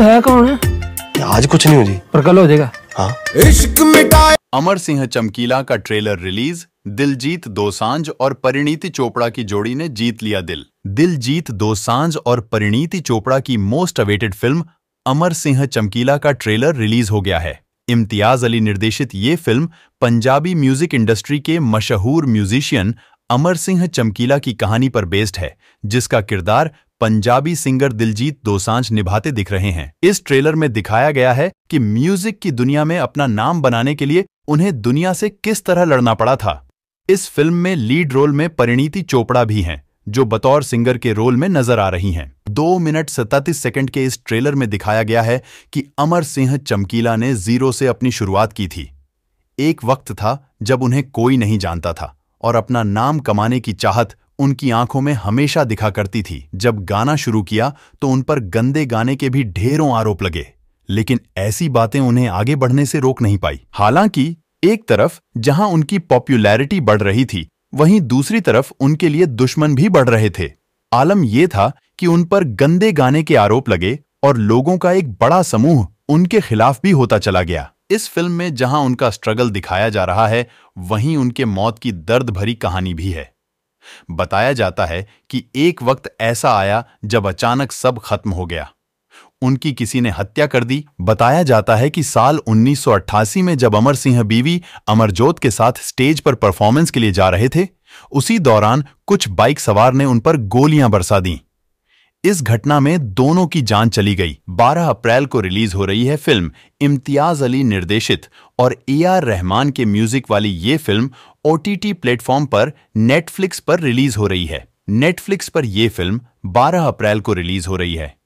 तू है कौन है आज कुछ नहीं हो जी पर कल हो जाएगा हाँ अमर सिंह चमकीला का ट्रेलर रिलीज दिलजीत दोसांझ और परिणीति चोपड़ा की जोड़ी ने जीत लिया दिल दिलजीत दोसांझ और परिणीति चोपड़ा की most awaited film Amar Singh Chamkila का ट्रेलर रिलीज हो गया है इम्तियाज अली निर्देशित ये फिल्म पंजाबी म्यूजिक इंडस्ट्री के मशहूर म्यूजिशियन अमर सिंह चमकीला की कहानी पर बेस्ड है जिसका किरदार पंजाबी सिंगर दिलजीत दोसांझ निभाते दिख रहे हैं इस ट्रेलर में दिखाया गया है कि म्यूजिक की दुनिया में अपना नाम बनाने के लिए उन्हें दुनिया से किस तरह लड़ना पड़ा था इस फिल्म में लीड रोल में परिणीति चोपड़ा भी हैं जो बतौर सिंगर के रोल में नजर आ रही हैं दो मिनट सैतातीस सेकंड के इस ट्रेलर में दिखाया गया है कि अमर सिंह चमकीला ने जीरो से अपनी शुरुआत की थी एक वक्त था जब उन्हें कोई नहीं जानता था और अपना नाम कमाने की चाहत उनकी आंखों में हमेशा दिखा करती थी जब गाना शुरू किया तो उन पर गंदे गाने के भी ढेरों आरोप लगे लेकिन ऐसी बातें उन्हें आगे बढ़ने से रोक नहीं पाई हालांकि एक तरफ जहां उनकी पॉपुलैरिटी बढ़ रही थी वहीं दूसरी तरफ उनके लिए दुश्मन भी बढ़ रहे थे आलम यह था कि उन पर गंदे गाने के आरोप लगे और लोगों का एक बड़ा समूह उनके खिलाफ भी होता चला गया इस फिल्म में जहां उनका स्ट्रगल दिखाया जा रहा है वहीं उनके मौत की दर्द भरी कहानी भी है बताया जाता है कि एक वक्त ऐसा आया जब अचानक सब खत्म हो गया उनकी किसी ने हत्या कर दी बताया जाता है कि साल 1988 में जब अमर सिंह बीवी अमरजोत के साथ स्टेज पर परफॉर्मेंस के लिए जा रहे थे उसी दौरान कुछ बाइक सवार ने उन पर गोलियां बरसा दीं इस घटना में दोनों की जान चली गई 12 अप्रैल को रिलीज हो रही है फिल्म इम्तियाज अली निर्देशित और ए आर रहमान के म्यूजिक वाली ये फिल्म ओ टी प्लेटफॉर्म पर नेटफ्लिक्स पर रिलीज हो रही है नेटफ्लिक्स पर यह फिल्म 12 अप्रैल को रिलीज हो रही है